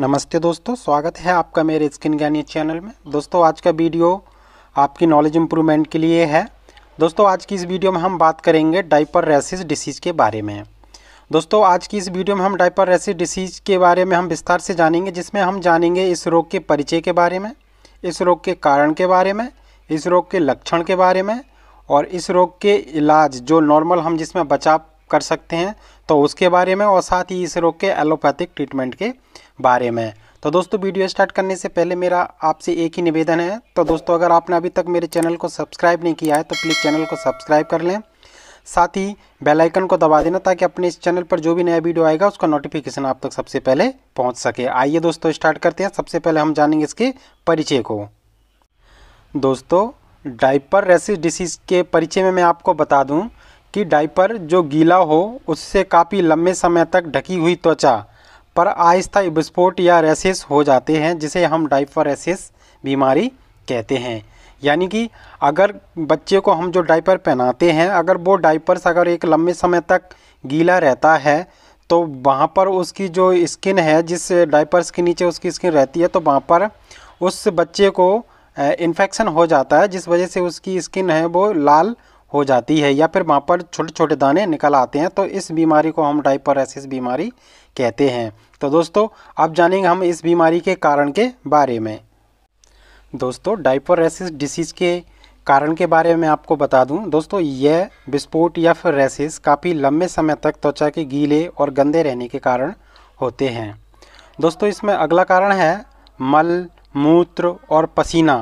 नमस्ते दोस्तों स्वागत है आपका मेरे स्किन ज्ञानी चैनल में दोस्तों आज का वीडियो आपकी नॉलेज इम्प्रूवमेंट के लिए है दोस्तों आज की इस वीडियो में हम बात करेंगे डाइपर रेसिस डिसीज़ के बारे में दोस्तों आज की इस वीडियो में हम डाइपर रेसिस डिसीज़ के बारे में हम विस्तार से जानेंगे जिसमें हम जानेंगे इस रोग के परिचय के बारे में इस रोग के कारण के बारे में इस रोग के लक्षण के बारे में और इस रोग के इलाज जो नॉर्मल हम जिसमें बचाव कर सकते हैं तो उसके बारे में और साथ ही इस रोग के एलोपैथिक ट्रीटमेंट के बारे में तो दोस्तों वीडियो स्टार्ट करने से पहले मेरा आपसे एक ही निवेदन है तो दोस्तों अगर आपने अभी तक मेरे चैनल को सब्सक्राइब नहीं किया है तो प्लीज़ चैनल को सब्सक्राइब कर लें साथ ही बेल आइकन को दबा देना ताकि अपने इस चैनल पर जो भी नया वीडियो आएगा उसका नोटिफिकेशन आप तक सबसे पहले पहुंच सके आइए दोस्तों स्टार्ट करते हैं सबसे पहले हम जानेंगे इसके परिचय को दोस्तों डाइपर रेसिस डिसीज़ के परिचय में मैं आपको बता दूं कि डाइपर जो गीला हो उससे काफ़ी लंबे समय तक ढकी हुई त्वचा पर आहिस्ता विस्फोट या रेसिस हो जाते हैं जिसे हम डाइपर रेसिस बीमारी कहते हैं यानी कि अगर बच्चे को हम जो डाइपर पहनाते हैं अगर वो डाइपर्स अगर एक लंबे समय तक गीला रहता है तो वहाँ पर उसकी जो स्किन है जिस डाइपर्स के नीचे उसकी स्किन रहती है तो वहाँ पर उस बच्चे को इन्फेक्शन हो जाता है जिस वजह से उसकी स्किन है वो लाल हो जाती है या फिर वहाँ पर छोटे छोटे दाने निकल आते हैं तो इस बीमारी को हम डाइपरसिस बीमारी कहते हैं तो दोस्तों अब जानेंगे हम इस बीमारी के कारण के बारे में दोस्तों डाइपरसिस डिसीज़ के कारण के बारे में आपको बता दूं दोस्तों यह विस्फोट या फिर रेसिस काफ़ी लंबे समय तक त्वचा के गीले और गंदे रहने के कारण होते हैं दोस्तों इसमें अगला कारण है मल मूत्र और पसीना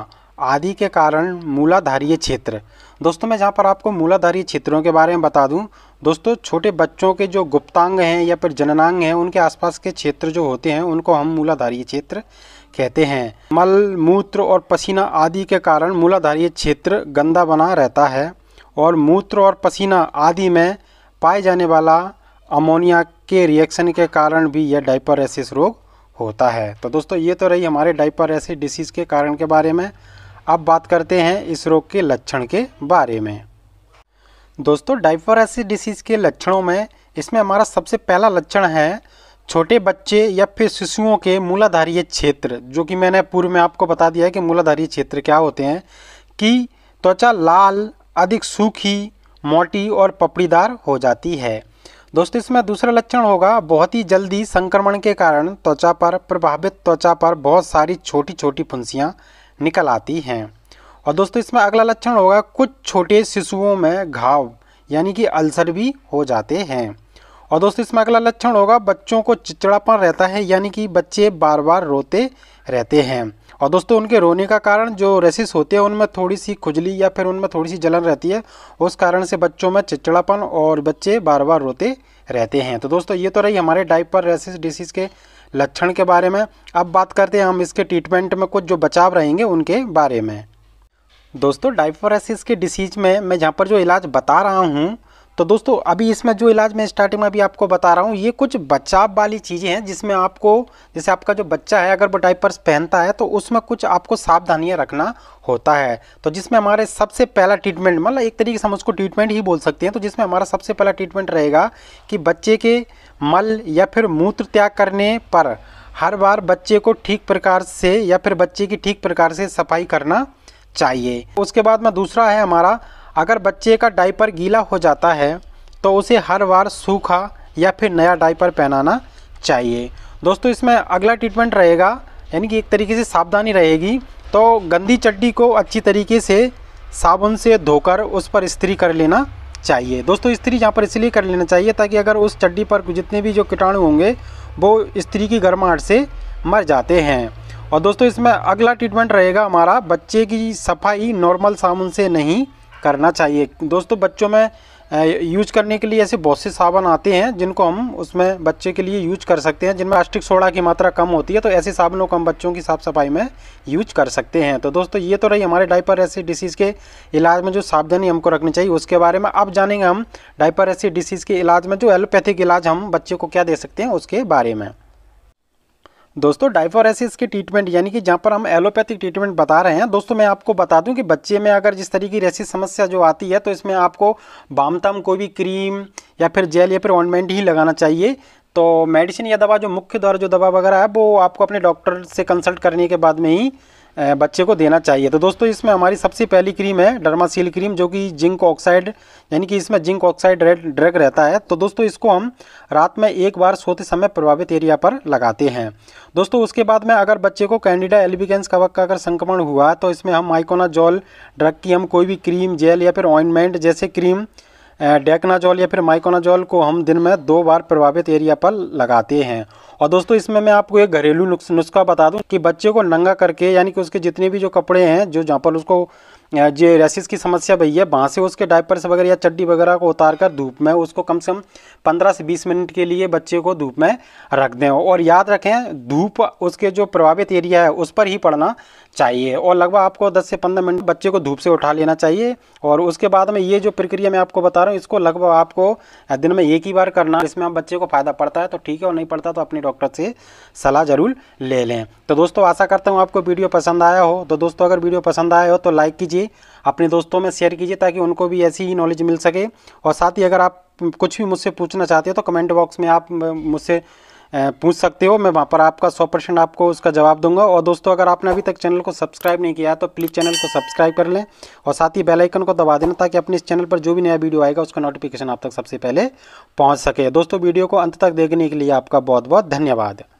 आदि के कारण मूलाधारीय क्षेत्र दोस्तों मैं जहाँ पर आपको मूलाधारीय क्षेत्रों के बारे में बता दूँ दोस्तों छोटे बच्चों के जो गुप्तांग हैं या फिर जननांग हैं उनके आसपास के क्षेत्र जो होते हैं उनको हम मूलाधारीय क्षेत्र कहते हैं मल मूत्र और पसीना आदि के कारण मूलाधारीय क्षेत्र गंदा बना रहता है और मूत्र और पसीना आदि में पाए जाने वाला अमोनिया के रिएक्शन के कारण भी यह डाइपर एसिस रोग होता है तो दोस्तों ये तो रही हमारे डाइपर डिसीज़ के कारण के बारे में अब बात करते हैं इस रोग के लक्षण के बारे में दोस्तों डाइफोरासी डिसीज़ के लक्षणों में इसमें हमारा सबसे पहला लक्षण है छोटे बच्चे या फिर शिशुओं के मूलाधारीय क्षेत्र जो कि मैंने पूर्व में आपको बता दिया है कि मूलाधारीय क्षेत्र क्या होते हैं कि त्वचा लाल अधिक सूखी मोटी और पपड़ीदार हो जाती है दोस्तों इसमें दूसरा लक्षण होगा बहुत ही जल्दी संक्रमण के कारण त्वचा पर प्रभावित त्वचा पर बहुत सारी छोटी छोटी फुंसियाँ निकल आती हैं और दोस्तों इसमें अगला लक्षण होगा कुछ छोटे शिशुओं में घाव यानी कि अल्सर भी हो जाते हैं और दोस्तों इसमें अगला लक्षण होगा बच्चों को चिचड़ापन रहता है यानी कि बच्चे बार बार रोते रहते हैं और दोस्तों उनके रोने का कारण जो रेसिस होते हैं उनमें थोड़ी सी खुजली या फिर उनमें थोड़ी सी जलन रहती है उस कारण से बच्चों में चिचड़ापन और बच्चे बार बार रोते रहते हैं तो दोस्तों ये तो रही हमारे डाइपर रेसिस डिसीज़ के लक्षण के बारे में अब बात करते हैं हम इसके ट्रीटमेंट में कुछ जो बचाव रहेंगे उनके बारे में दोस्तों डाइफोरेसिस के डिसीज में मैं जहाँ पर जो इलाज बता रहा हूँ तो दोस्तों अभी इसमें जो इलाज मैं स्टार्टिंग में अभी आपको बता रहा हूँ ये कुछ बचाव वाली चीज़ें हैं जिसमें आपको जैसे आपका जो बच्चा है अगर वो डाइपर्स पहनता है तो उसमें कुछ आपको सावधानियाँ रखना होता है तो जिसमें हमारे सबसे पहला ट्रीटमेंट मतलब एक तरीके से हम उसको ट्रीटमेंट ही बोल सकते हैं तो जिसमें हमारा सबसे पहला ट्रीटमेंट रहेगा कि बच्चे के मल या फिर मूत्र त्याग करने पर हर बार बच्चे को ठीक प्रकार से या फिर बच्चे की ठीक प्रकार से सफाई करना चाहिए उसके बाद में दूसरा है हमारा अगर बच्चे का डाइपर गीला हो जाता है तो उसे हर बार सूखा या फिर नया डाइपर पहनाना चाहिए दोस्तों इसमें अगला ट्रीटमेंट रहेगा यानी कि एक तरीके से सावधानी रहेगी तो गंदी चड्डी को अच्छी तरीके से साबुन से धोकर उस पर इस्त्री कर लेना चाहिए दोस्तों स्त्री यहाँ पर इसलिए कर लेना चाहिए ताकि अगर उस चड्डी पर जितने भी जो कीटाणु होंगे वो स्त्री की गर्माहट से मर जाते हैं और दोस्तों इसमें अगला ट्रीटमेंट रहेगा हमारा बच्चे की सफाई नॉर्मल साबुन से नहीं करना चाहिए दोस्तों बच्चों में यूज करने के लिए ऐसे बहुत से साबन आते हैं जिनको हम उसमें बच्चे के लिए यूज कर सकते हैं जिनमें प्लास्टिक सोडा की मात्रा कम होती है तो ऐसे साबनों को हम बच्चों की साफ़ सफाई में यूज कर सकते हैं तो दोस्तों ये तो रही हमारे डाइपर ऐसी डिसीज़ के इलाज में जो सावधानी हमको रखनी चाहिए उसके बारे में अब जानेंगे हम डाइपर ऐसी डिसीज़ के इलाज में जो एलोपैथिक इलाज हम बच्चे को क्या दे सकते हैं उसके बारे में दोस्तों डाइफोरेसिस की ट्रीटमेंट यानी कि जहाँ पर हम एलोपैथिक ट्रीटमेंट बता रहे हैं दोस्तों मैं आपको बता दूं कि बच्चे में अगर जिस तरीके की रेसिस समस्या जो आती है तो इसमें आपको बामतम कोई भी क्रीम या फिर जेल या फिर ऑनमेंट ही लगाना चाहिए तो मेडिसिन या दवा जो मुख्य द्वारा जो दवा वगैरह है वो आपको अपने डॉक्टर से कंसल्ट करने के बाद में ही बच्चे को देना चाहिए तो दोस्तों इसमें हमारी सबसे पहली क्रीम है डर्मासील क्रीम जो कि जिंक ऑक्साइड यानी कि इसमें जिंक ऑक्साइड ड्रग रहता है तो दोस्तों इसको हम रात में एक बार सोते समय प्रभावित एरिया पर लगाते हैं दोस्तों उसके बाद में अगर बच्चे को कैंडिडा एलिबिकेंस कवक का अगर संक्रमण हुआ तो इसमें हम माइकोना जॉल ड्रग की हम कोई भी क्रीम जेल या फिर ऑइनमेंट जैसे क्रीम डेकनाजॉल या फिर माइकोनाजॉल को हम दिन में दो बार प्रभावित एरिया पर लगाते हैं और दोस्तों इसमें मैं आपको एक घरेलू नुस्खा बता दूं कि बच्चे को नंगा करके यानी कि उसके जितने भी जो कपड़े हैं जो जहाँ पर उसको जो रेसिस की समस्या भई है वहाँ से उसके डायपर्स वगैरह या चड्डी वगैरह को उतार कर धूप में उसको कम से कम पंद्रह से बीस मिनट के लिए बच्चे को धूप में रख दें और याद रखें धूप उसके जो प्रभावित एरिया है उस पर ही पड़ना चाहिए और लगभग आपको दस से पंद्रह मिनट बच्चे को धूप से उठा लेना चाहिए और उसके बाद में ये जो प्रक्रिया मैं आपको बता रहा हूँ इसको लगभग आपको दिन में एक ही बार करना इसमें आप बच्चे को फ़ायदा पड़ता है तो ठीक है और नहीं पड़ता तो अपने डॉक्टर से सलाह ज़रूर ले लें तो दोस्तों आशा करता हूँ आपको वीडियो पसंद आया हो तो दोस्तों अगर वीडियो पसंद आया हो तो लाइक कीजिए अपने दोस्तों में शेयर कीजिए ताकि उनको भी ऐसी ही नॉलेज मिल सके और साथ ही अगर आप कुछ भी मुझसे पूछना चाहते हो तो कमेंट बॉक्स में आप मुझसे पूछ सकते हो मैं वहाँ पर आपका सौ परसेंट आपको उसका जवाब दूंगा और दोस्तों अगर आपने अभी तक चैनल को सब्सक्राइब नहीं किया तो प्लीज़ चैनल को सब्सक्राइब कर लें और साथ ही बेल आइकन को दबा देना ताकि अपने इस चैनल पर जो भी नया वीडियो आएगा उसका नोटिफिकेशन आप तक सबसे पहले पहुँच सके दोस्तों वीडियो को अंत तक देखने के लिए आपका बहुत बहुत धन्यवाद